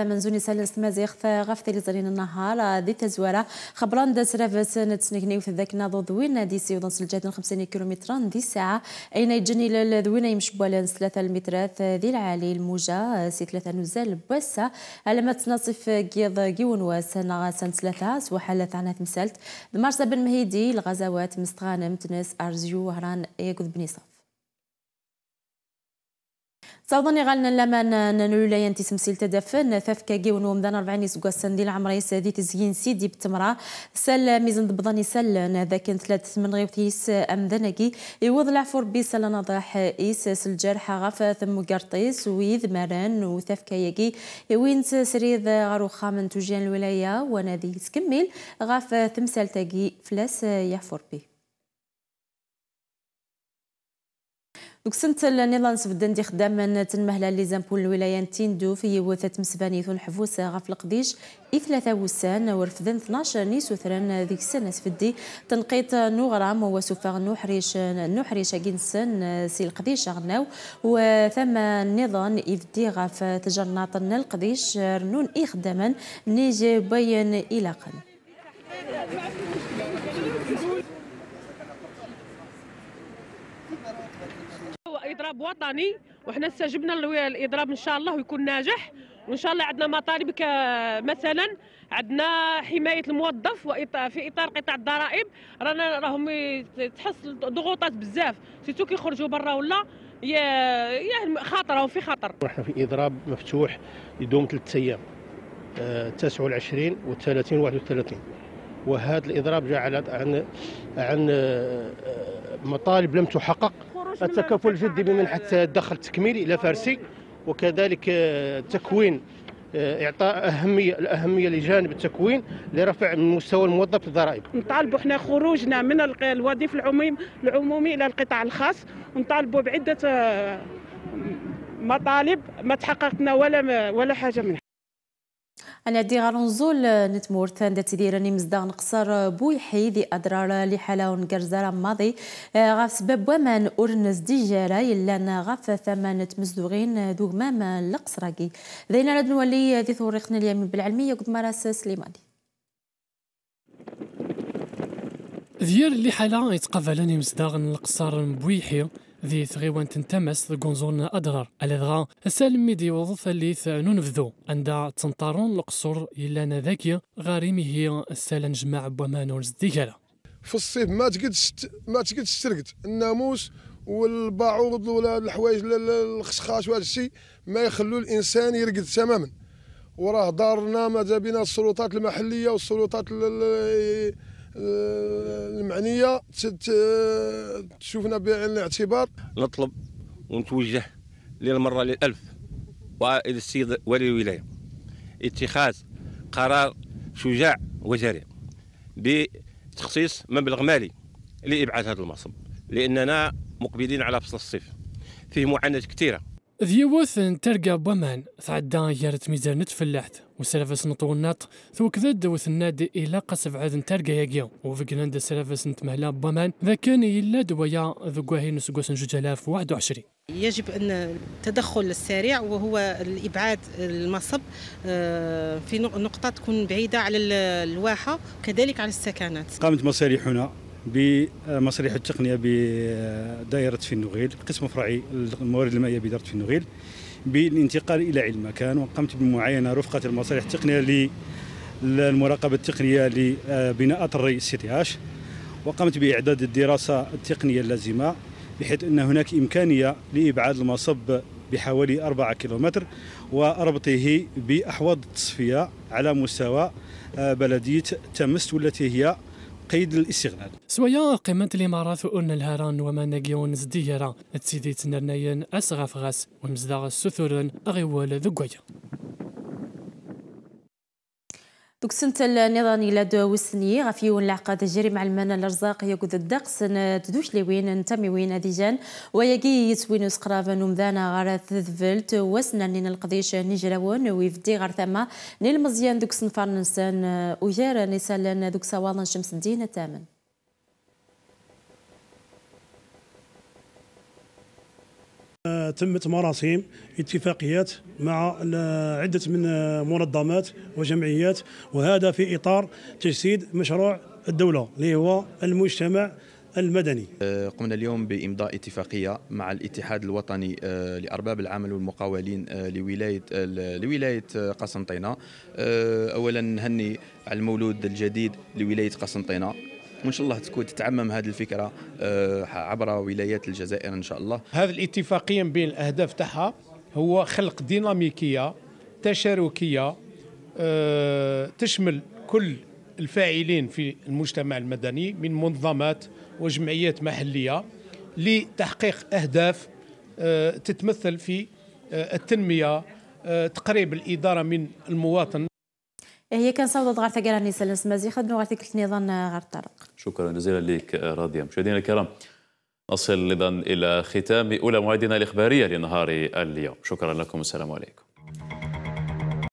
هذا منزوني سالنس مازيخ غفت لزرين النهار ذي تزوارا خبران داس رافس نتسنكني ذاك ناضو ذوين دي سي ودنس الجهد 50 كيلومتر دي ساعة أين يجني لذوين يمشي بوالنس ثلاثة المترات ذي العالي الموجة سي ثلاثة نزال بوسة على ما تنصف كيض كيون واس نغاسن 3 سوحالة ثعنا تمسلت دمارسة بن مهيدي الغزوات مستغانم تنس أرزيو وهران يقذ بنيصف تصاوضني غالنا لما لا ينتي سمسيل تدفن ثاف كاقي ونوم دان 40 سكوا سندي العمري سادي تزيين سيدي بتمرة سال ميزن دبضاني سال ذا كان ثلاث من غير تيس ام امدنكي يوض العفو بي سال نضاح ايس سل جرحا غاف ثم قرطيس ويذ مران وثاف كاياكي وين سريد غارو خامن تجان الولايه ونادي تكمل غاف ثمسال تاقي فلاس يعفو ربي دوك سنت النظام سبدن دي خدام تنمهلا لي زامبول الولايه نتيندو في وثات مسباني ثون حفوس غاف القديش إي ثلاثة وسان ورفدن 12 نيس وثران ذيك السنة سفدي تنقيت نوغرام وسوفاغ نوحريش نوحريش كينسن سي القديش غناو وثم نظام يفدي غاف تجرناطن القديش رنون إخداما نيجي بين إلاقا اضراب وطني وحنا استجبنا الاضراب ان شاء الله ويكون ناجح وان شاء الله عندنا مطالب مثلا عندنا حمايه الموظف في اطار قطاع الضرائب رانا راهم تحس ضغوطات بزاف سيتو كيخرجوا برا ولا يا يا خاطر او في خطر نحن في اضراب مفتوح يدوم ثلاث ايام 29 و 30 و 31 وهذا الاضراب جاء عن عن آه، مطالب لم تحقق أه، التكافل الجدي بمنحة الدخل التكميلي إلى فارسي وكذلك أه، تكوين أه، اعطاء اهميه الاهميه لجانب التكوين لرفع من مستوى الموظف الضرائب. نطالبوا احنا خروجنا من الوظيفه العموم العمومي الى القطاع الخاص ونطالبوا بعده مطالب ما تحققنا ولا ولا حاجه منها. أنا دي غالنزول نتمورت عند راني مزدان نقصر بويحي ذي أضرار لحالة قرزارة ماضي آه، غاف سبب أورنز دي ديجارة إلا غاف ثمان تمزدوغين دوغمام القصراقي ذينا راد نولي ذي آه، ثوريخنا اليمين بالعلمية قد مراس سليماني ديال اللي حالا يتقابلني مصداق القصار بويحي ذي ثغيوان تنتمس لقنزون أدرار الذغا سالم ميدي وظف اللي ثعنون فذو عند تنطارون القصور إلا ذاكي غاريمي هي السالن جمع بومانور زديكالا في الصيف ما تقدش ما تقدش ترقد الناموس والبعوض ولا الحوايج الخشخاش وهذا الشيء ما يخلو الانسان يرقد تماما وراه دارنا ماذا بنا السلطات المحليه والسلطات آه، المعنيه تشوفنا بعين الاعتبار نطلب ونتوجه للمره للالف والى السيد ولي الولايه اتخاذ قرار شجاع وجريء بتخصيص مبلغ مالي لابعاد هذا المصب لاننا مقبلين على فصل الصيف فيه معاناه كثيره ذيوث ترقى بومان تعدى يارت ميزان تفلحت وسلفس نطول نط ثو كذا وثناد إلا قصف عاد ترقى ياقيا وفقنان دا سلافس نتمهلا بومان ذا كان إلا دوايا ذو قاهين واحد وعشرين يجب أن التدخل السريع وهو الإبعاد المصب آه، في نقطة تكون بعيدة على الواحة كذلك على السكنات قامت مصاري هنا بمصاريح التقنيه بدائره في النغيل قسم فرعي الموارد المائيه بدائره في النغيل بالانتقال الى علم مكان وقمت بمعاينه رفقه المصاريح التقنيه للمراقبه التقنيه لبناء طري سي تي اش وقمت باعداد الدراسه التقنيه اللازمه بحيث ان هناك امكانيه لابعاد المصب بحوالي 4 كيلومتر وربطه باحواض التصفيه على مستوى آه، بلديه تمست والتي هي قيد الاستغلال سويا قيمة الإمارات أن الهران وما ومناجيون زديرة تسيدي تنرنايا أسغف غاس ومزداغ السثورن أغيوال ذقويا دوك سنت النظام الى دو وسني غافي العقد جري مع المنا الرزاق يقود الدقس تدوش لي وين نتمي وين ديجان ويجي يسوين سقراف نمذانا غار ثذفلت وسنا لنا القضيش نجراون ويفدي غار ثما نيل مزيان دوك سنفر نسان وجار نسال دوك سوالن شمس الدين الثامن تمت مراسيم اتفاقيات مع عدة من منظمات وجمعيات وهذا في إطار تجسيد مشروع الدولة اللي هو المجتمع المدني آه، قمنا اليوم بإمضاء اتفاقية مع الاتحاد الوطني آه، لأرباب العمل والمقاولين آه، لولاية لولاية قسنطينة أولا نهني على المولود الجديد لولاية قسنطينة وان شاء الله تكون تتعمم هذه الفكره آه، عبر ولايات الجزائر ان شاء الله هذه الاتفاقيه بين الاهداف تاعها هو خلق ديناميكيه تشاركيه آه، تشمل كل الفاعلين في المجتمع المدني من منظمات وجمعيات محليه لتحقيق اهداف آه، تتمثل في التنميه تقريب الاداره من المواطن إيه، هي كان كنصاوب غير تاكل النساء لنسمازي خدمه غارتا تلك النظام غير الطرق شكرا جزيلا لك آه، راضيه مشاهدينا الكرام نصل اذا الى ختام اولى موعدنا الاخباريه لنهار اليوم شكرا لكم والسلام عليكم